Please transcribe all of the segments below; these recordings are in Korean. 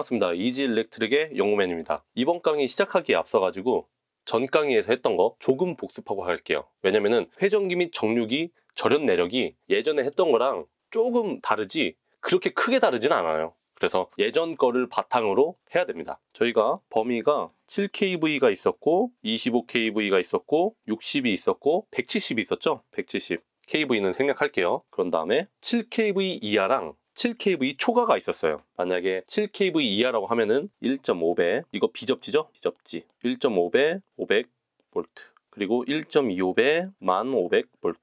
반갑습니다. 이지 일렉트릭의 영구맨입니다 이번 강의 시작하기에 앞서가지고 전 강의에서 했던 거 조금 복습하고 갈게요 왜냐면은 회전기 및 정류기, 절연 내력이 예전에 했던 거랑 조금 다르지 그렇게 크게 다르진 않아요. 그래서 예전 거를 바탕으로 해야 됩니다. 저희가 범위가 7KV가 있었고 25KV가 있었고 60이 있었고 170이 있었죠? 170. KV는 생략할게요. 그런 다음에 7KV 이하랑 7KV 초과가 있었어요. 만약에 7KV 이하라고 하면은 1.5배, 이거 비접지죠? 비접지. 1.5배, 500V. 그리고 1.25배, 1500V.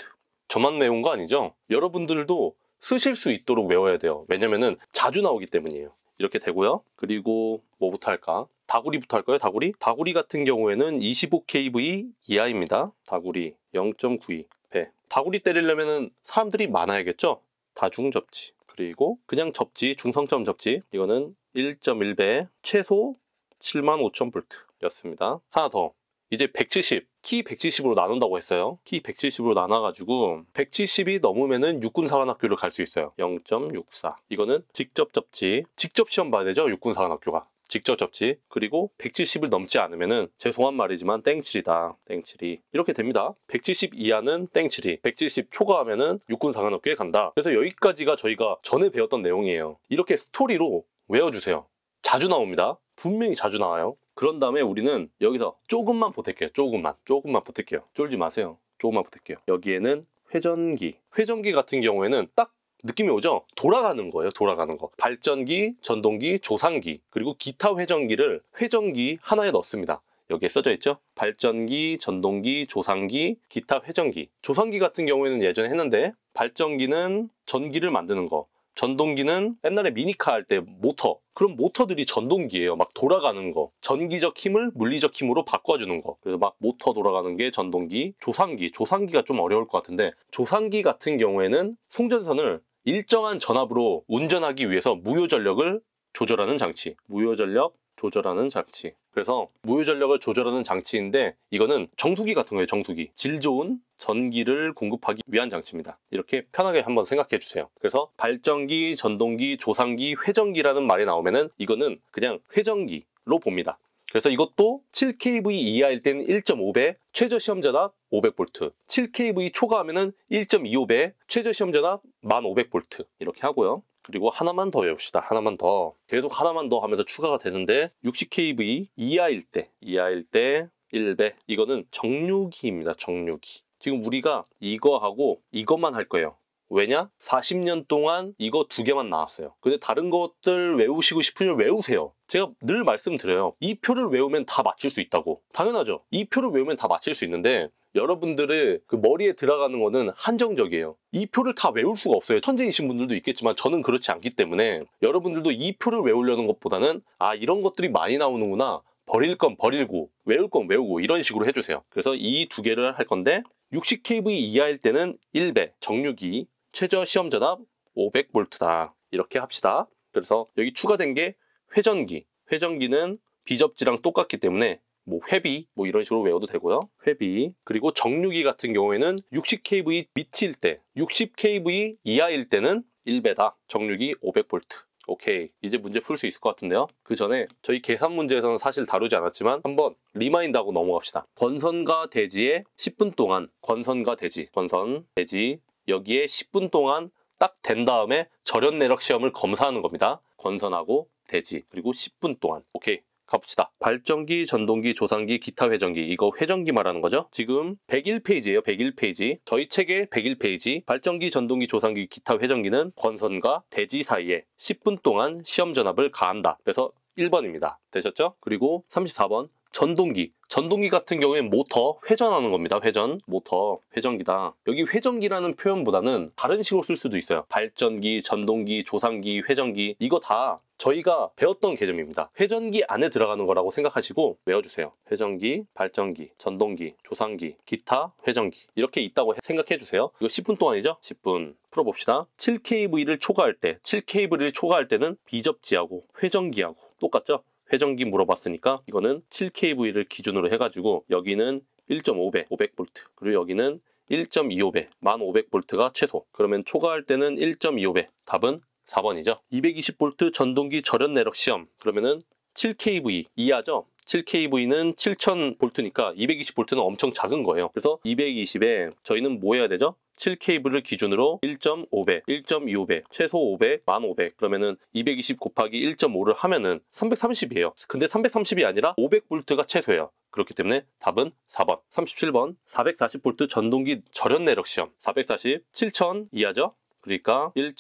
저만 외운 거 아니죠? 여러분들도 쓰실 수 있도록 외워야 돼요. 왜냐면은 자주 나오기 때문이에요. 이렇게 되고요. 그리고 뭐부터 할까? 다구리부터 할까요? 다구리? 다구리 같은 경우에는 25kV 이하입니다. 다구리 0.92배. 다구리 때리려면 사람들이 많아야겠죠? 다중접지. 그리고 그냥 접지, 중성점 접지 이거는 1.1배 최소 7 5 0 0 0 볼트 였습니다 하나 더 이제 170, 키 170으로 나눈다고 했어요. 키 170으로 나눠가지고 170이 넘으면은 육군사관학교를 갈 수 있어요. 0.64. 이거는 직접 접지, 직접 시험 봐야 되죠. 육군사관학교가. 직접 접지 그리고 170을 넘지 않으면은 죄송한 말이지만 땡칠이다 땡칠이 이렇게 됩니다 170 이하는 땡칠이 170 초과하면은 육군 상한업계에 간다 그래서 여기까지가 저희가 전에 배웠던 내용이에요 이렇게 스토리로 외워주세요 자주 나옵니다 분명히 자주 나와요 그런 다음에 우리는 여기서 조금만 보탤게요 조금만 조금만 보탤게요 쫄지 마세요 조금만 보탤게요 여기에는 회전기 회전기 같은 경우에는 딱 느낌이 오죠? 돌아가는 거예요. 돌아가는 거. 발전기, 전동기, 조상기 그리고 기타 회전기를 회전기 하나에 넣습니다. 여기에 써져 있죠? 발전기, 전동기, 조상기, 기타 회전기. 조상기 같은 경우에는 예전에 했는데 발전기는 전기를 만드는 거. 전동기는 옛날에 미니카 할 때 모터 그럼 모터들이 전동기예요 막 돌아가는 거 전기적 힘을 물리적 힘으로 바꿔주는 거 그래서 막 모터 돌아가는 게 전동기 조상기 조상기가 좀 어려울 것 같은데 조상기 같은 경우에는 송전선을 일정한 전압으로 운전하기 위해서 무효 전력을 조절하는 장치 무효 전력 조절하는 장치 그래서 무효 전력을 조절하는 장치인데 이거는 정수기 같은 거예요 정수기 질 좋은 전기를 공급하기 위한 장치입니다 이렇게 편하게 한번 생각해 주세요 그래서 발전기, 전동기, 조상기, 회전기라는 말이 나오면은 이거는 그냥 회전기로 봅니다 그래서 이것도 7kV 이하일 때는 1.5배, 최저 시험자다 500V, 7kV 초과하면 1.25배, 최저 시험 전압 1500V 이렇게 하고요. 그리고 하나만 더 외웁시다. 하나만 더. 계속 하나만 더 하면서 추가가 되는데 60kV 이하일 때, 이하일 때 1배. 이거는 정류기입니다. 정류기. 지금 우리가 이거하고 이것만 할 거예요. 왜냐? 40년 동안 이거 두 개만 나왔어요. 근데 다른 것들 외우시고 싶으면 외우세요. 제가 늘 말씀드려요. 이 표를 외우면 다 맞출 수 있다고. 당연하죠. 이 표를 외우면 다 맞출 수 있는데 여러분들의 그 머리에 들어가는 거는 한정적이에요. 이 표를 다 외울 수가 없어요. 천재이신 분들도 있겠지만 저는 그렇지 않기 때문에 여러분들도 이 표를 외우려는 것보다는 아 이런 것들이 많이 나오는구나 버릴 건 버리고 외울 건 외우고 이런 식으로 해주세요. 그래서 이 두 개를 할 건데 60kV 이하일 때는 1배 정류기 최저 시험 전압 500V다 이렇게 합시다. 그래서 여기 추가된 게 회전기 회전기는 비접지랑 똑같기 때문에 뭐 회비 뭐 이런 식으로 외워도 되고요. 회비 그리고 정류기 같은 경우에는 60kV 밑일 때 60kV 이하일 때는 1배다. 정류기 500V. 오케이 이제 문제 풀 수 있을 것 같은데요 그 전에 저희 계산 문제에서는 사실 다루지 않았지만 한번 리마인드 하고 넘어갑시다 권선과 대지에 10분 동안 권선과 대지 권선 대지 여기에 10분 동안 딱 된 다음에 절연내력 시험을 검사하는 겁니다 권선하고 대지 그리고 10분 동안 오케이 가봅시다. 발전기, 전동기, 조산기, 기타 회전기. 이거 회전기 말하는 거죠? 지금 101페이지예요. 101페이지. 저희 책의 101페이지. 발전기, 전동기, 조산기, 기타 회전기는 권선과 대지 사이에 10분 동안 시험 전압을 가한다. 그래서 1번입니다. 되셨죠? 그리고 34번 전동기. 전동기 같은 경우엔 모터, 회전하는 겁니다. 회전, 모터, 회전기다. 여기 회전기라는 표현보다는 다른 식으로 쓸 수도 있어요. 발전기, 전동기, 조상기, 회전기 이거 다 저희가 배웠던 개념입니다. 회전기 안에 들어가는 거라고 생각하시고 외워주세요. 회전기, 발전기, 전동기, 조상기, 기타, 회전기 이렇게 있다고 생각해주세요. 이거 10분 동안이죠? 10분 풀어봅시다. 7KV를 초과할 때, 7KV를 초과할 때는 비접지하고 회전기하고 똑같죠? 회전기 물어봤으니까 이거는 7KV를 기준으로 해가지고 여기는 1.5배, 500V 그리고 여기는 1.25배, 1500V가 최소 그러면 초과할 때는 1.25배 답은 4번이죠. 220V 전동기 절연 내력 시험 그러면은 7kV 이하죠. 7kV는 7000V니까 220V는 엄청 작은 거예요. 그래서 220에 저희는 뭐 해야 되죠? 7K를 기준으로 1.5배, 1.25배, 최소 5배, 만5배 그러면은 220 곱하기 1.5를 하면은 330이에요. 근데 330이 아니라 500V가 최소예요. 그렇기 때문에 답은 4번. 37번 440V 전동기 절연 내력 시험. 440, 7000 이하죠? 그러니까 1.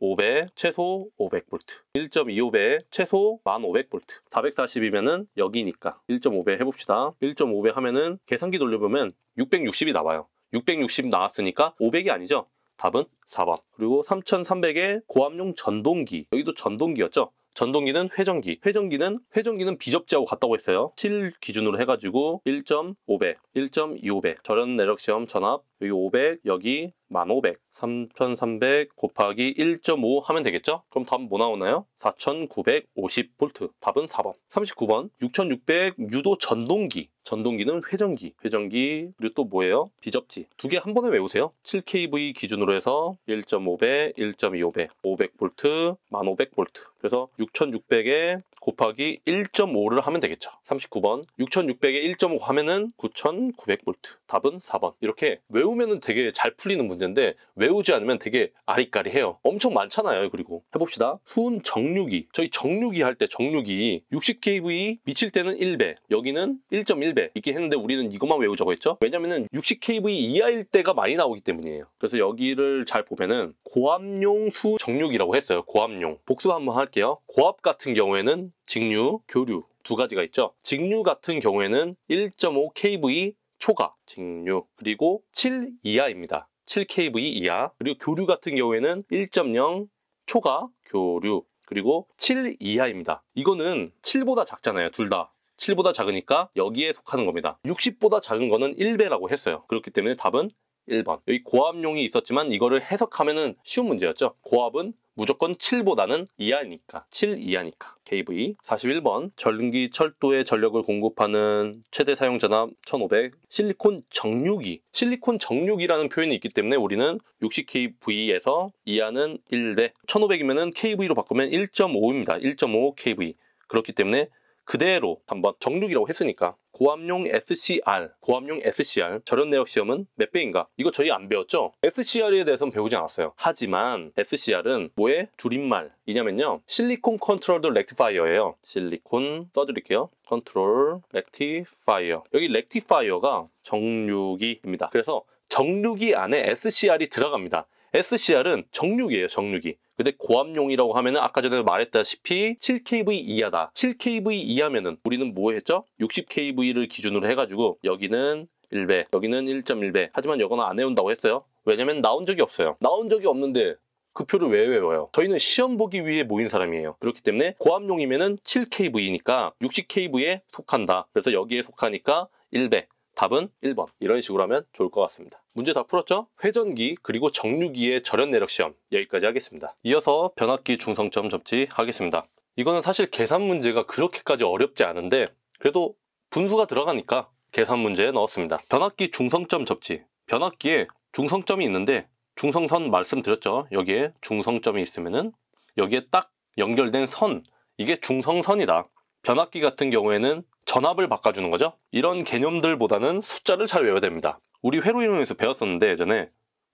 5배 최소 500V 1.25배 최소 1500V 440이면은 여기니까 1.5배 해봅시다 1.5배 하면은 계산기 돌려보면 660이 나와요 660 나왔으니까 500이 아니죠 답은 4번 그리고 3 3 0 0에 고압용 전동기 여기도 전동기였죠 전동기는 회전기, 회전기는 회전기는 비접지하고 같다고 했어요. 7 기준으로 해가지고 1.5배, 1.25배, 절연 내력 시험 전압 여기 500, 여기 1500, 3300 곱하기 1.5 하면 되겠죠? 그럼 답뭐 나오나요? 4950V 답은 4번 39번 6600 유도 전동기 전동기는 회전기 회전기 그리고 또 뭐예요? 비접지 두 개 한 번에 외우세요 7kV 기준으로 해서 1.5배 1.25배 500V 1500V 그래서 6600에 곱하기 1.5를 하면 되겠죠 39번 6600에 1.5 하면은 9900V 답은 4번 이렇게 외우면은 되게 잘 풀리는 문제인데 외 외우지 않으면 되게 아리까리해요. 엄청 많잖아요. 그리고 해봅시다. 수은 정류기. 저희 정류기 할 때 정류기 60kV 미칠 때는 1배 여기는 1.1배 이렇게 했는데 우리는 이것만 외우자고 했죠. 왜냐면은 60kV 이하일 때가 많이 나오기 때문이에요. 그래서 여기를 잘 보면은 고압용 수 정류기라고 했어요. 고압용. 복습 한번 할게요. 고압 같은 경우에는 직류, 교류 두 가지가 있죠. 직류 같은 경우에는 1.5kV 초과 직류 그리고 7 이하입니다. 7KV 이하 그리고 교류 같은 경우에는 1.0 초과 교류 그리고 7 이하입니다. 이거는 7보다 작잖아요. 둘 다. 7보다 작으니까 여기에 속하는 겁니다. 60보다 작은 거는 1배라고 했어요. 그렇기 때문에 답은 1번. 여기 고압용이 있었지만 이거를 해석하면 쉬운 문제였죠. 고압은 무조건 7보다는 이하니까 7 이하니까 KV 41번 전기 철도에 전력을 공급하는 최대 사용 전압 1500 실리콘 정류기 실리콘 정류기라는 표현이 있기 때문에 우리는 60KV에서 이하는 1대 1500이면 KV로 바꾸면 1.5입니다 1.5 KV 그렇기 때문에 그대로 한번 정육이라고 했으니까 고압용 SCR, 고압용 SCR, 절연 내역 시험은 몇 배인가? 이거 저희 안 배웠죠? SCR에 대해서는 배우지 않았어요. 하지만 SCR은 뭐의 줄임말이냐면요. 실리콘 컨트롤드 렉티파이어예요. 실리콘 써드릴게요. 컨트롤 렉티파이어. 여기 렉티파이어가 정육이입니다. 그래서 정육이 안에 SCR이 들어갑니다. SCR은 정육이에요, 정육이. 근데 고압용이라고 하면은 아까 전에 말했다시피 7kV 이하다. 7kV 이하면은 우리는 뭐 했죠? 60kV를 기준으로 해가지고 여기는 1배, 여기는 1.1배. 하지만 이거는 안 해온다고 했어요. 왜냐면 나온 적이 없어요. 나온 적이 없는데 그 표를 왜 외워요? 저희는 시험 보기 위해 모인 사람이에요. 그렇기 때문에 고압용이면은 7kV니까 60kV에 속한다. 그래서 여기에 속하니까 1배. 답은 1번 이런 식으로 하면 좋을 것 같습니다. 문제 다 풀었죠? 회전기 그리고 정류기의 절연 내력 시험 여기까지 하겠습니다. 이어서 변압기 중성점 접지 하겠습니다. 이거는 사실 계산 문제가 그렇게까지 어렵지 않은데 그래도 분수가 들어가니까 계산 문제에 넣었습니다. 변압기 중성점 접지 변압기에 중성점이 있는데 중성선 말씀드렸죠? 여기에 중성점이 있으면은 여기에 딱 연결된 선 이게 중성선이다. 변압기 같은 경우에는 전압을 바꿔주는 거죠. 이런 개념들보다는 숫자를 잘 외워야 됩니다. 우리 회로 이론에서 배웠었는데 예전에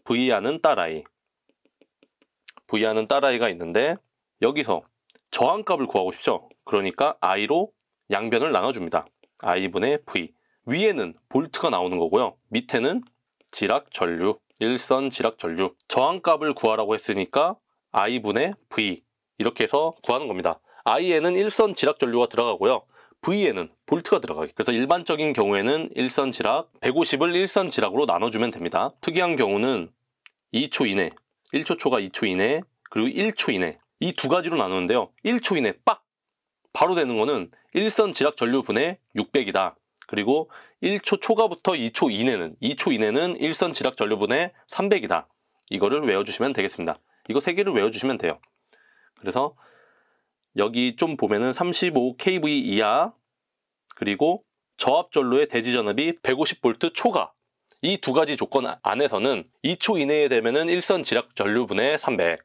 V하는 딸아이 V하는 딸아이가 있는데 여기서 저항값을 구하고 싶죠. 그러니까 I로 양변을 나눠줍니다. I분의 V 위에는 볼트가 나오는 거고요. 밑에는 지락 전류, 일선 지락 전류. 저항값을 구하라고 했으니까 I분의 V 이렇게 해서 구하는 겁니다. I에는 일선 지락 전류가 들어가고요. V에는 볼트가 들어가게 그래서 일반적인 경우에는 1선 지락 150을 1선 지락으로 나눠주면 됩니다 특이한 경우는 2초 이내 1초 초가 2초 이내 그리고 1초 이내 이 두 가지로 나누는데요 1초 이내 빡 바로 되는 거는 1선 지락 전류분의 600이다 그리고 1초 초가부터 2초 이내는 2초 이내는 1선 지락 전류분의 300이다 이거를 외워주시면 되겠습니다 이거 세 개를 외워주시면 돼요 그래서 여기 좀 보면은 35kV 이하 그리고 저압전로의 대지 전압이 150V 초과 이 두 가지 조건 안에서는 2초 이내에 되면1선 지락 전류분의 300,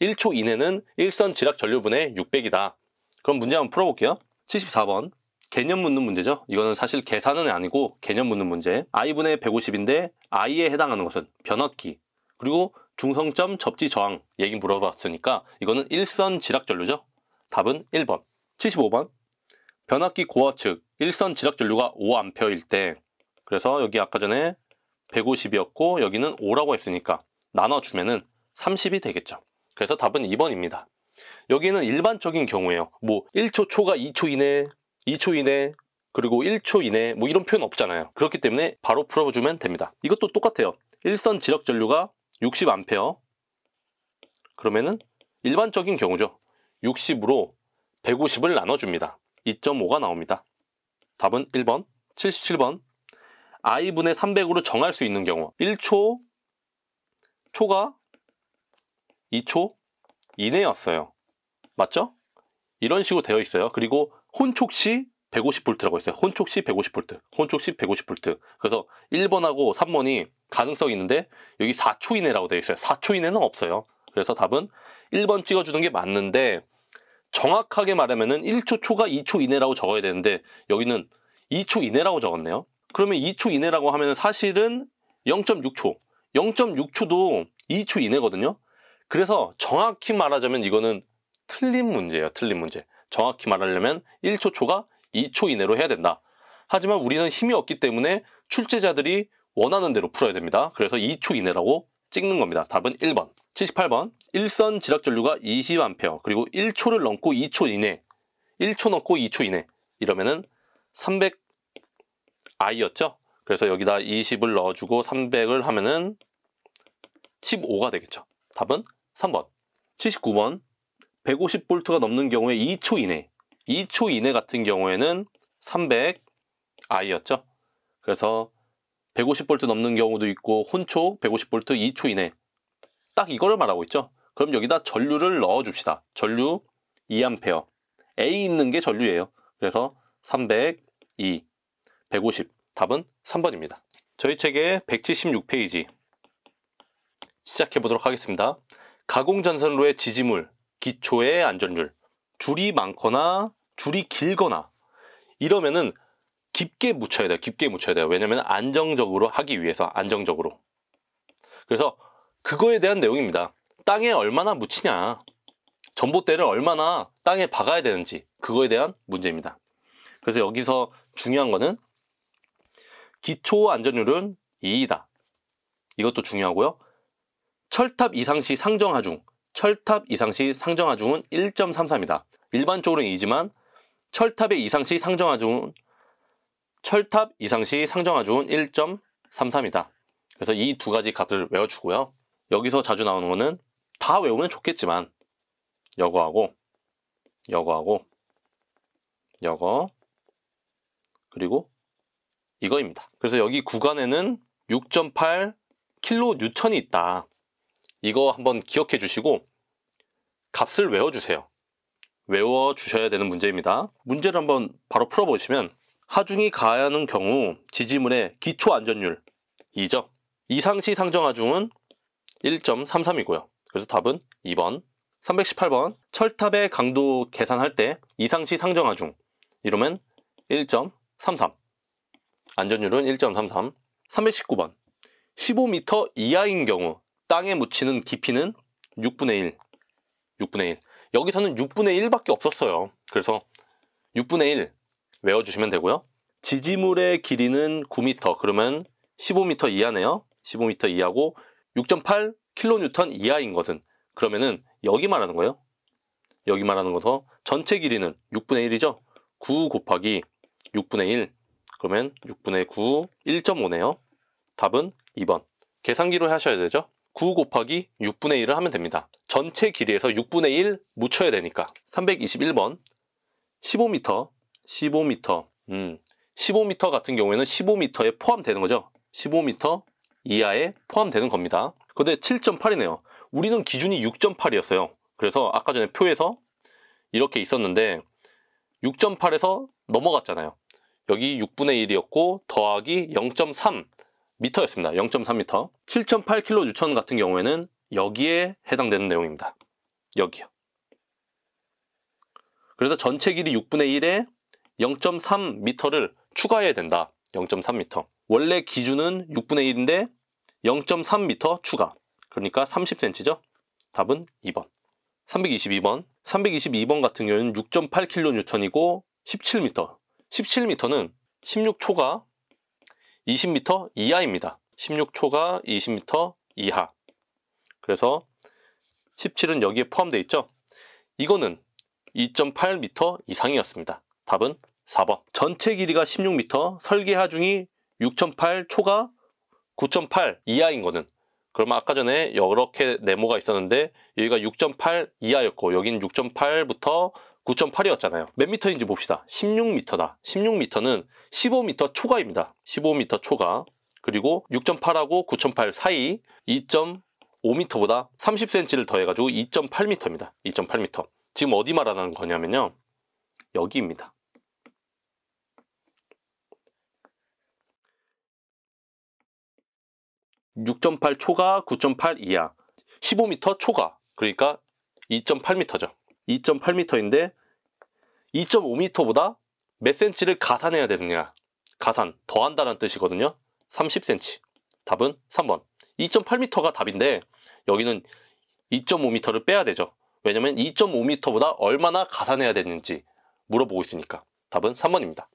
1초 이내는 1선 지락 전류분의 600이다. 그럼 문제 한번 풀어볼게요. 74번 개념 묻는 문제죠. 이거는 사실 계산은 아니고 개념 묻는 문제. i분의 150인데 i에 해당하는 것은 변압기 그리고 중성점 접지 저항 얘기 물어봤으니까 이거는 1선 지락 전류죠. 답은 1번. 75번 변압기 고화측 일선 지락 전류가 5A일 때 그래서 여기 아까 전에 150이었고 여기는 5라고 했으니까 나눠주면은 30이 되겠죠. 그래서 답은 2번입니다. 여기는 일반적인 경우에요뭐 1초 초가 2초 이내, 2초 이내, 그리고 1초 이내 뭐 이런 표현 없잖아요. 그렇기 때문에 바로 풀어주면 됩니다. 이것도 똑같아요. 일선 지력 전류가 60A 그러면은 일반적인 경우죠. 60으로 150을 나눠줍니다. 2.5가 나옵니다. 답은 1번, 77번 i분의 300으로 정할 수 있는 경우 1초, 초가 2초 이내였어요. 맞죠? 이런 식으로 되어 있어요. 그리고 혼촉시 150V라고 있어요. 혼촉시 150V, 혼촉시 150V. 그래서 1번하고 3번이 가능성이 있는데 여기 4초 이내라고 되어 있어요. 4초 이내는 없어요. 그래서 답은 1번 찍어주는 게 맞는데 정확하게 말하면 1초 초가 2초 이내라고 적어야 되는데 여기는 2초 이내라고 적었네요. 그러면 2초 이내라고 하면 사실은 0.6초. 0.6초도 2초 이내거든요. 그래서 정확히 말하자면 이거는 틀린 문제예요. 틀린 문제. 정확히 말하려면 1초 초가 2초 이내로 해야 된다. 하지만 우리는 힘이 없기 때문에 출제자들이 원하는 대로 풀어야 됩니다. 그래서 2초 이내라고 찍는 겁니다. 답은 1번. 78번. 1선 지락 전류가 20A 그리고 1초를 넘고 2초 이내 1초 넘고 2초 이내 이러면은 300I였죠? 그래서 여기다 20을 넣어주고 300을 하면은 15가 되겠죠. 답은 3번. 79번 1 5 0볼트가 넘는 경우에 2초 이내 2초 이내 같은 경우에는 300I였죠. 그래서 1 5 0볼트 넘는 경우도 있고 혼초 1 5 0볼트 2초 이내 딱 이거를 말하고 있죠. 그럼 여기다 전류를 넣어 줍시다. 전류 2A A 있는 게 전류예요. 그래서 302, 150 답은 3번입니다. 저희 책의 176페이지 시작해 보도록 하겠습니다. 가공전선로의 지지물, 기초의 안전줄, 줄이 많거나 줄이 길거나 이러면은 깊게 묻혀야 돼요. 깊게 묻혀야 돼요. 왜냐면 하 안정적으로 하기 위해서 안정적으로. 그래서 그거에 대한 내용입니다. 땅에 얼마나 묻히냐 전봇대를 얼마나 땅에 박아야 되는지 그거에 대한 문제입니다. 그래서 여기서 중요한 거는 기초 안전율은 2이다. 이것도 중요하고요. 철탑 이상시 상정하중, 철탑 이상시 상정하중은 1.33이다. 일반적으로는 2지만 철탑의 이상시 상정하중은 철탑 이상시 상정하중은 1.33이다. 그래서 이 두 가지 값을 외워주고요. 여기서 자주 나오는 거는 다 외우면 좋겠지만 여거하고 여거하고 여거 그리고 이거입니다. 그래서 여기 구간에는 6.8 킬로 뉴턴이 있다. 이거 한번 기억해 주시고 값을 외워 주세요. 외워 주셔야 되는 문제입니다. 문제를 한번 바로 풀어 보시면 하중이 가하는 경우 지지물의 기초 안전율 2죠. 이상시 상정하중은 1.33이고요. 그래서 답은 2번 318번 철탑의 강도 계산할 때 이상시 상정하 중 이러면 1.33 안전율은 1.33 319번 15m 이하인 경우 땅에 묻히는 깊이는 6분의 1 6분의 1 여기서는 6분의 1밖에 없었어요 그래서 6분의 1 외워주시면 되고요 지지물의 길이는 9m 그러면 15m 이하네요 15m 이하고 6.8 킬로뉴턴 이하인 것은 그러면은 여기 말하는 거예요. 여기 말하는 거서 전체 길이는 6분의 1이죠. 9 곱하기 6분의 1 그러면 6분의 9 1.5네요. 답은 2번. 계산기로 하셔야 되죠. 9 곱하기 6분의 1을 하면 됩니다. 전체 길이에서 6분의 1 묻혀야 되니까. 321번 15m 15m 음, 15m 같은 경우에는 15m에 포함되는 거죠. 15m 이하에 포함되는 겁니다. 근데 7.8이네요. 우리는 기준이 6.8이었어요. 그래서 아까 전에 표에서 이렇게 있었는데 6.8에서 넘어갔잖아요. 여기 6분의 1이었고 더하기 0.3 미터였습니다. 0.3 미터. 7.8km 유천 같은 경우에는 여기에 해당되는 내용입니다. 여기요. 그래서 전체 길이 6분의 1에 0.3 미터를 추가해야 된다. 0.3 미터. 원래 기준은 6분의 1인데 0.3m 추가. 그러니까 30cm죠. 답은 2번. 322번. 322번 같은 경우는 6.8kN이고 17m. 17m는 16초가 20m 이하입니다. 16초가 20m 이하. 그래서 17은 여기에 포함되어 있죠. 이거는 2.8m 이상이었습니다. 답은 4번. 전체 길이가 16m, 설계 하중이 6.8 초가 9.8 이하인 거는 그러면 아까 전에 이렇게 네모가 있었는데 여기가 6.8 이하였고 여긴 6.8부터 9.8이었잖아요. 몇 미터인지 봅시다. 16미터다. 16미터는 15미터 초과입니다. 15미터 초과. 그리고 6.8하고 9.8 사이 2 5미터보다 30cm를 더해가지고 2 8미터입니다2 8미터 지금 어디 말하는 거냐면요. 여기입니다. 6.8 초과, 9.8 이하, 15m 초과. 그러니까 2.8m죠. 2.8m인데 2.5m보다 몇 cm를 가산해야 되느냐. 가산, 더한다는 뜻이거든요. 30cm. 답은 3번. 2.8m가 답인데 여기는 2.5m를 빼야 되죠. 왜냐면 2.5m보다 얼마나 가산해야 되는지 물어보고 있으니까. 답은 3번입니다.